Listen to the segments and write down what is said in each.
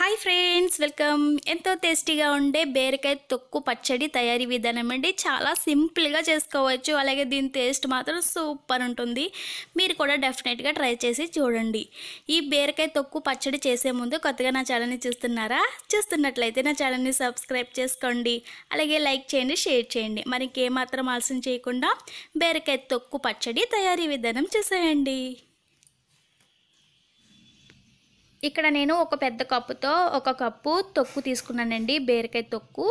hi friends welcome ఎంతో టేస్టీగా ఉండే బీరకాయ తొక్కు పచ్చడి తయారీ విధానం అండి చాలా సింపుల్గా చేసుకోవచ్చు అలాగే దీని టేస్ట్ మాత్రం సూపర్ ఉంటుంది మీరు కూడా డెఫినెట్గా ట్రై చేసి చూడండి ఈ బీరకాయ తొక్కు పచ్చడి చేసే ముందు కొత్తగా నా ఛానల్ని చూస్తున్నారా చూస్తున్నట్లయితే నా ఛానల్ని సబ్స్క్రైబ్ చేసుకోండి అలాగే లైక్ చేయండి షేర్ చేయండి మనకి ఏమాత్రం ఆలస్యం చేయకుండా బీరకాయ తొక్కు పచ్చడి తయారీ విధానం చేసేయండి ఇక్కడ నేను ఒక పెద్ద కప్పుతో ఒక కప్పు తొక్కు తీసుకున్నానండి బీరకాయ తొక్కు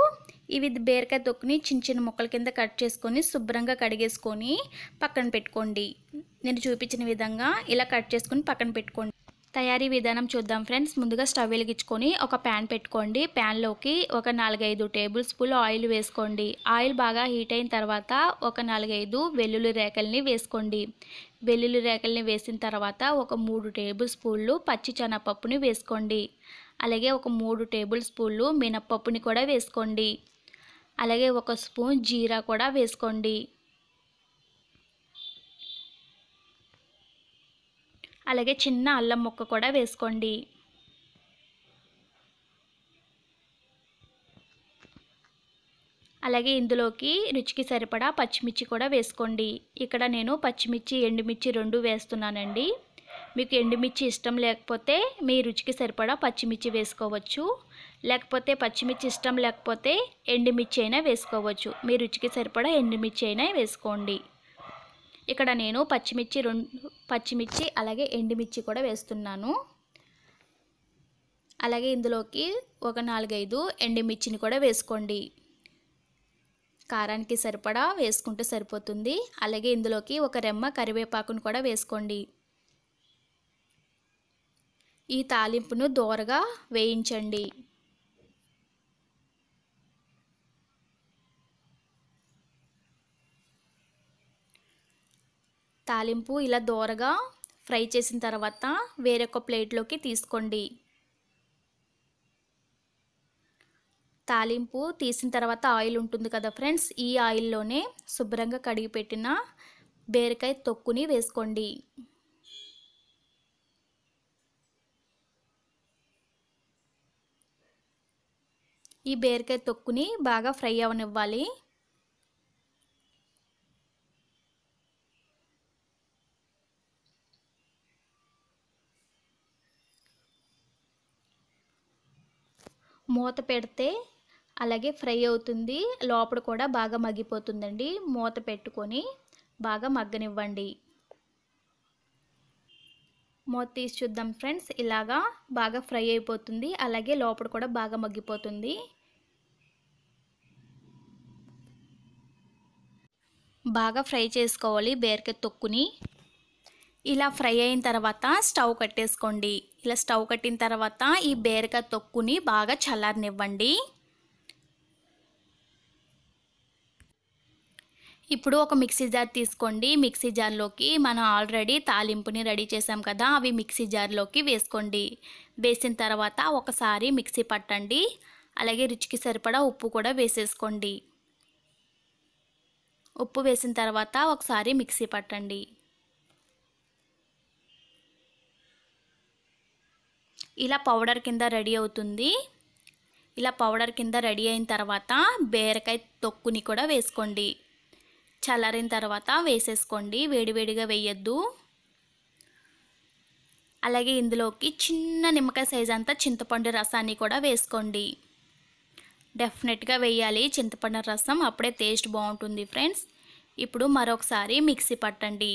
ఇవి బీరకాయ తొక్కుని చిన్న చిన్న ముక్కల కింద కట్ చేసుకొని శుభ్రంగా కడిగేసుకొని పక్కన పెట్టుకోండి నేను చూపించిన విధంగా ఇలా కట్ చేసుకొని పక్కన పెట్టుకోండి తయారీ విధానం చూద్దాం ఫ్రెండ్స్ ముందుగా స్టవ్ వెలిగించుకొని ఒక ప్యాన్ పెట్టుకోండి ప్యాన్లోకి ఒక నాలుగైదు టేబుల్ స్పూన్ ఆయిల్ వేసుకోండి ఆయిల్ బాగా హీట్ అయిన తర్వాత ఒక నాలుగైదు వెల్లుల్లి రేకల్ని వేసుకోండి వెల్లుల్లి రేకల్ని వేసిన తర్వాత ఒక మూడు టేబుల్ స్పూన్లు పచ్చి శనగపప్పుని వేసుకోండి అలాగే ఒక మూడు టేబుల్ స్పూన్లు మినప్పప్పుని కూడా వేసుకోండి అలాగే ఒక స్పూన్ జీరా కూడా వేసుకోండి అలాగే చిన్న అల్లం ముక్క కూడా వేసుకోండి అలాగే ఇందులోకి రుచికి సరిపడా పచ్చిమిర్చి కూడా వేసుకోండి ఇక్కడ నేను పచ్చిమిర్చి ఎండుమిర్చి రెండు వేస్తున్నానండి మీకు ఎండుమిర్చి ఇష్టం లేకపోతే మీ రుచికి సరిపడా పచ్చిమిర్చి వేసుకోవచ్చు లేకపోతే పచ్చిమిర్చి ఇష్టం లేకపోతే ఎండుమిర్చి అయినా వేసుకోవచ్చు మీ రుచికి సరిపడా ఎండుమిర్చి అయినా వేసుకోండి ఇక్కడ నేను పచ్చిమిర్చి రెండు పచ్చిమిర్చి అలాగే ఎండుమిర్చి కూడా వేస్తున్నాను అలాగే ఇందులోకి ఒక నాలుగైదు ఎండుమిర్చిని కూడా వేసుకోండి కారానికి సరిపడా వేసుకుంటే సరిపోతుంది అలాగే ఇందులోకి ఒక రెమ్మ కరివేపాకును కూడా వేసుకోండి ఈ తాలింపును దోరగా వేయించండి తాలింపు ఇలా దోరగా ఫ్రై చేసిన తర్వాత వేరొక ప్లేట్లోకి తీసుకోండి తాలింపు తీసిన తర్వాత ఆయిల్ ఉంటుంది కదా ఫ్రెండ్స్ ఈ ఆయిల్లోనే శుభ్రంగా కడిగి పెట్టిన బేరకాయ తొక్కుని వేసుకోండి ఈ బేరకాయ తొక్కుని బాగా ఫ్రై అవనివ్వాలి మూత పెడితే అలాగే ఫ్రై అవుతుంది లోపల కూడా బాగా మగ్గిపోతుందండి మూత పెట్టుకొని బాగా మగ్గనివ్వండి మూత తీసి చూద్దాం ఫ్రెండ్స్ ఇలాగా బాగా ఫ్రై అయిపోతుంది అలాగే లోపల కూడా బాగా మగ్గిపోతుంది బాగా ఫ్రై చేసుకోవాలి బేరకే తొక్కుని ఇలా ఫ్రై అయిన తర్వాత స్టవ్ కట్టేసుకోండి ఇలా స్టవ్ కట్టిన తర్వాత ఈ బేరకాయ తొక్కుని బాగా చల్లారనివ్వండి ఇప్పుడు ఒక మిక్సీ జార్ తీసుకోండి మిక్సీ జార్లోకి మనం ఆల్రెడీ తాలింపుని రెడీ చేసాం కదా అవి మిక్సీ జార్లోకి వేసుకోండి వేసిన తర్వాత ఒకసారి మిక్సీ పట్టండి అలాగే రుచికి సరిపడా ఉప్పు కూడా వేసేసుకోండి ఉప్పు వేసిన తర్వాత ఒకసారి మిక్సీ పట్టండి ఇలా పౌడర్ కింద రెడీ అవుతుంది ఇలా పౌడర్ కింద రెడీ అయిన తర్వాత బీరకాయ తొక్కుని కూడా వేసుకోండి చల్లారిన తర్వాత వేసేసుకోండి వేడివేడిగా వేయద్దు అలాగే ఇందులోకి చిన్న నిమ్మకాయ సైజ్ అంతా చింతపండు రసాన్ని కూడా వేసుకోండి డెఫినెట్గా వేయాలి చింతపండు రసం అప్పుడే టేస్ట్ బాగుంటుంది ఫ్రెండ్స్ ఇప్పుడు మరొకసారి మిక్సీ పట్టండి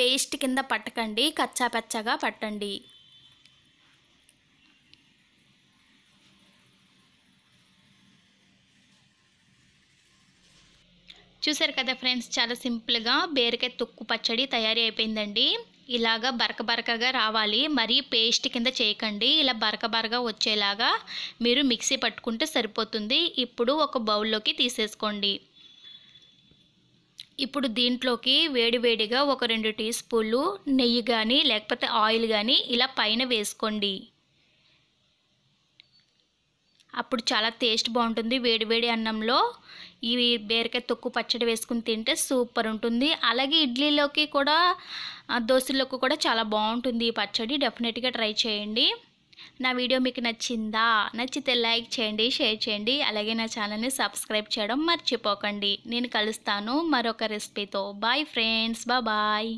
పేస్ట్ కింద పట్టకండి కచ్చాపచ్చగా పట్టండి చూసారు కదా ఫ్రెండ్స్ చాలా సింపుల్గా బేరకాయ తొక్కు పచ్చడి తయారీ అయిపోయిందండి ఇలాగా బరక బరకగా రావాలి మరీ పేస్ట్ కింద చేయకండి ఇలా బరక బరగా వచ్చేలాగా మీరు మిక్సీ పట్టుకుంటే సరిపోతుంది ఇప్పుడు ఒక బౌల్లోకి తీసేసుకోండి ఇప్పుడు దీంట్లోకి వేడివేడిగా ఒక రెండు టీ స్పూన్లు నెయ్యి కానీ లేకపోతే ఆయిల్ కానీ ఇలా పైన వేసుకోండి అప్పుడు చాలా టేస్ట్ బాగుంటుంది వేడివేడి అన్నంలో ఈ బీరకాయ తొక్కు పచ్చడి వేసుకుని తింటే సూపర్ ఉంటుంది అలాగే ఇడ్లీలోకి కూడా దోశలోకి కూడా చాలా బాగుంటుంది ఈ పచ్చడి డెఫినెట్గా ట్రై చేయండి నా వీడియో మీకు నచ్చిందా నచ్చితే లైక్ చేయండి షేర్ చేయండి అలాగే నా ఛానల్ని సబ్స్క్రైబ్ చేయడం మర్చిపోకండి నేను కలుస్తాను మరొక రెసిపీతో బాయ్ ఫ్రెండ్స్ బాయ్